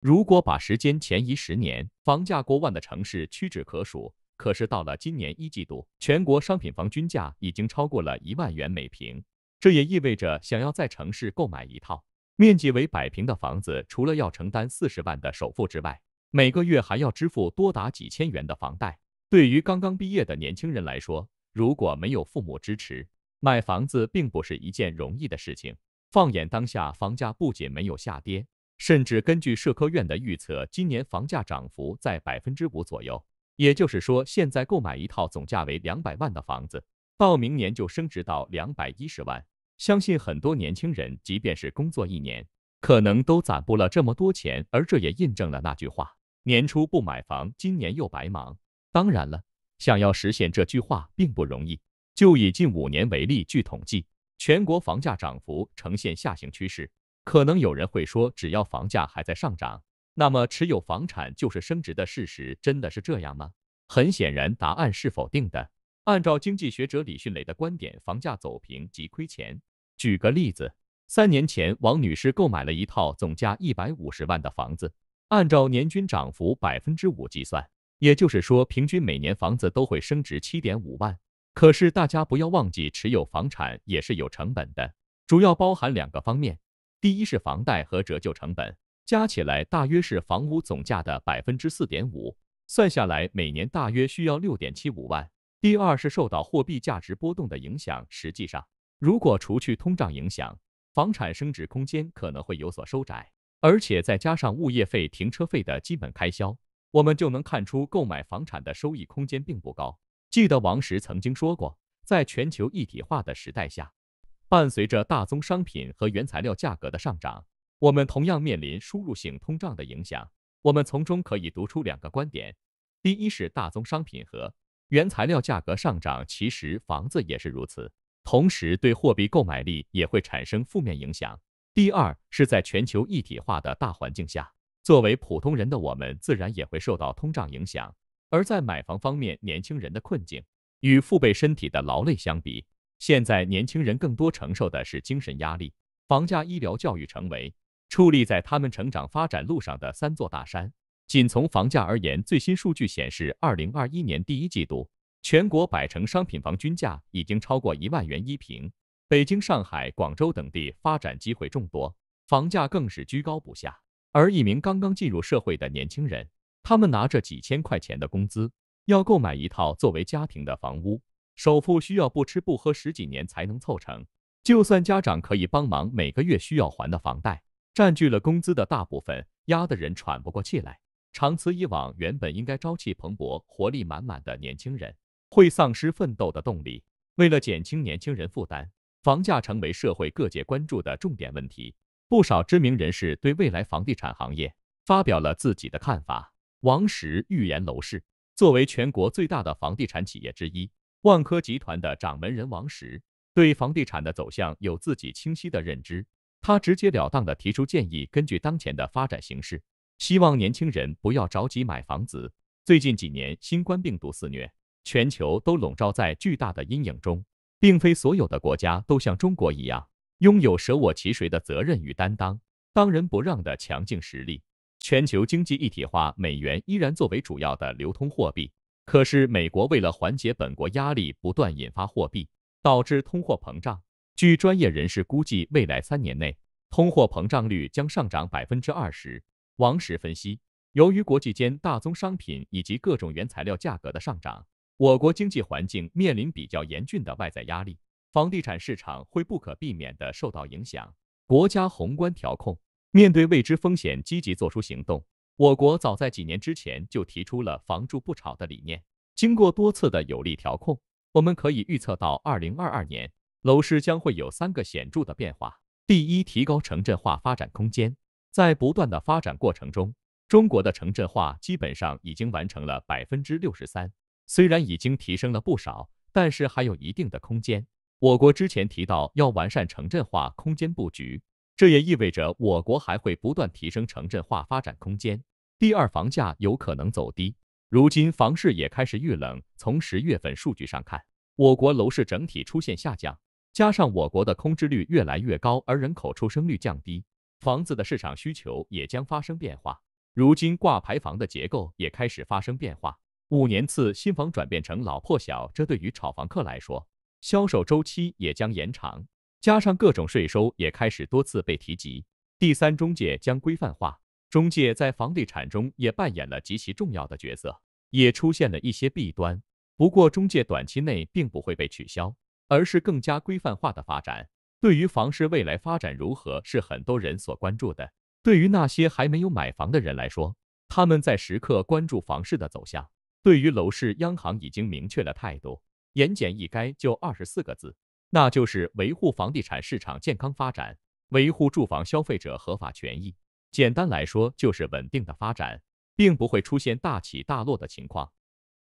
如果把时间前移十年，房价过万的城市屈指可数。可是到了今年一季度，全国商品房均价已经超过了一万元每平。这也意味着，想要在城市购买一套面积为百平的房子，除了要承担四十万的首付之外，每个月还要支付多达几千元的房贷。对于刚刚毕业的年轻人来说，如果没有父母支持，买房子并不是一件容易的事情。放眼当下，房价不仅没有下跌。甚至根据社科院的预测，今年房价涨幅在百分之五左右。也就是说，现在购买一套总价为两百万的房子，到明年就升值到两百一十万。相信很多年轻人，即便是工作一年，可能都攒不了这么多钱。而这也印证了那句话：年初不买房，今年又白忙。当然了，想要实现这句话并不容易。就以近五年为例，据统计，全国房价涨幅呈现下行趋势。可能有人会说，只要房价还在上涨，那么持有房产就是升值的事实，真的是这样吗？很显然，答案是否定的。按照经济学者李迅雷的观点，房价走平即亏钱。举个例子，三年前王女士购买了一套总价一百五十万的房子，按照年均涨幅百分之五计算，也就是说，平均每年房子都会升值七点五万。可是大家不要忘记，持有房产也是有成本的，主要包含两个方面。第一是房贷和折旧成本，加起来大约是房屋总价的百分之四点五，算下来每年大约需要六点七五万。第二是受到货币价值波动的影响，实际上如果除去通胀影响，房产升值空间可能会有所收窄，而且再加上物业费、停车费的基本开销，我们就能看出购买房产的收益空间并不高。记得王石曾经说过，在全球一体化的时代下。伴随着大宗商品和原材料价格的上涨，我们同样面临输入性通胀的影响。我们从中可以读出两个观点：第一是大宗商品和原材料价格上涨，其实房子也是如此，同时对货币购买力也会产生负面影响；第二是在全球一体化的大环境下，作为普通人的我们自然也会受到通胀影响。而在买房方面，年轻人的困境与父辈身体的劳累相比。现在年轻人更多承受的是精神压力，房价、医疗、教育成为矗立在他们成长发展路上的三座大山。仅从房价而言，最新数据显示，二零二一年第一季度，全国百城商品房均价已经超过一万元一平。北京、上海、广州等地发展机会众多，房价更是居高不下。而一名刚刚进入社会的年轻人，他们拿着几千块钱的工资，要购买一套作为家庭的房屋。首付需要不吃不喝十几年才能凑成，就算家长可以帮忙，每个月需要还的房贷占据了工资的大部分，压得人喘不过气来。长此以往，原本应该朝气蓬勃、活力满满的年轻人会丧失奋斗的动力。为了减轻年轻人负担，房价成为社会各界关注的重点问题。不少知名人士对未来房地产行业发表了自己的看法。王石预言楼市，作为全国最大的房地产企业之一。万科集团的掌门人王石对房地产的走向有自己清晰的认知，他直截了当地提出建议，根据当前的发展形势，希望年轻人不要着急买房子。最近几年，新冠病毒肆虐，全球都笼罩在巨大的阴影中，并非所有的国家都像中国一样，拥有舍我其谁的责任与担当，当仁不让的强劲实力。全球经济一体化，美元依然作为主要的流通货币。可是，美国为了缓解本国压力，不断引发货币，导致通货膨胀。据专业人士估计，未来三年内，通货膨胀率将上涨百分之二十。王石分析，由于国际间大宗商品以及各种原材料价格的上涨，我国经济环境面临比较严峻的外在压力，房地产市场会不可避免地受到影响。国家宏观调控面对未知风险，积极作出行动。我国早在几年之前就提出了“房住不炒”的理念。经过多次的有力调控，我们可以预测到二零二二年楼市将会有三个显著的变化。第一，提高城镇化发展空间。在不断的发展过程中，中国的城镇化基本上已经完成了百分之六十三，虽然已经提升了不少，但是还有一定的空间。我国之前提到要完善城镇化空间布局，这也意味着我国还会不断提升城镇化发展空间。第二，房价有可能走低。如今房市也开始遇冷，从十月份数据上看，我国楼市整体出现下降。加上我国的空置率越来越高，而人口出生率降低，房子的市场需求也将发生变化。如今挂牌房的结构也开始发生变化，五年次新房转变成老破小，这对于炒房客来说，销售周期也将延长。加上各种税收也开始多次被提及，第三中介将规范化。中介在房地产中也扮演了极其重要的角色，也出现了一些弊端。不过，中介短期内并不会被取消，而是更加规范化的发展。对于房市未来发展如何，是很多人所关注的。对于那些还没有买房的人来说，他们在时刻关注房市的走向。对于楼市，央行已经明确了态度，言简意赅就二十四个字，那就是维护房地产市场健康发展，维护住房消费者合法权益。简单来说，就是稳定的发展，并不会出现大起大落的情况。